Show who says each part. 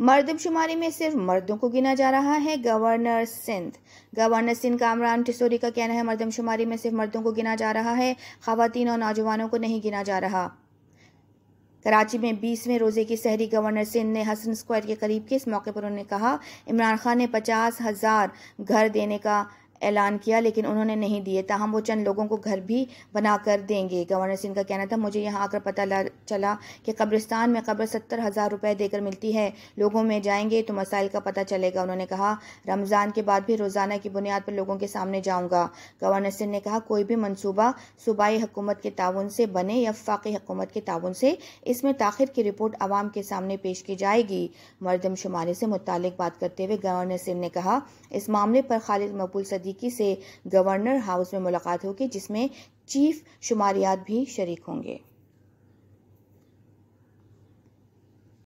Speaker 1: मरदमशुमारी में सिर्फ मर्दों को गिना जा रहा है गवर्नर सिंध गवर्नर सिंध कामरान टिसोरी का कहना है मरदमशुमारी में सिर्फ मर्दों को गिना जा रहा है खातन और नौजवानों को नहीं गिना जा रहा कराची में बीसवें रोजे की सहरी गवर्नर सिंह ने हसन स्क्वायर के करीब के इस मौके पर उन्होंने कहा इमरान खान ने पचास हजार घर देने का ऐलान किया लेकिन उन्होंने नहीं दिए ताहम वो चंद लोगों को घर भी बनाकर देंगे गवर्नर सिंह का कहना था मुझे यहाँ आकर पता चला कि कब्रिस्तान में कब्र सत्तर हज़ार रुपये देकर मिलती है लोगों में जाएंगे तो मसाइल का पता चलेगा उन्होंने कहा रमज़ान के बाद भी रोज़ाना की बुनियाद पर लोगों के सामने जाऊँगा गवर्नर सिंह ने कहा कोई भी मनसूबा सूबाई हुकूमत के ताउन से बने या फाक़ी हुकूमत के ताउन से इसमें ताखिर की रिपोर्ट आवाम के सामने पेश की जाएगी मरदम शुमारी से मुतल बात करते हुए गवर्नर सिंह ने कहा इस मामले पर खालिद मकबूल सदीकी से गवर्नर हाउस में मुलाकात होगी जिसमें चीफ शुमारियात भी शरीक होंगे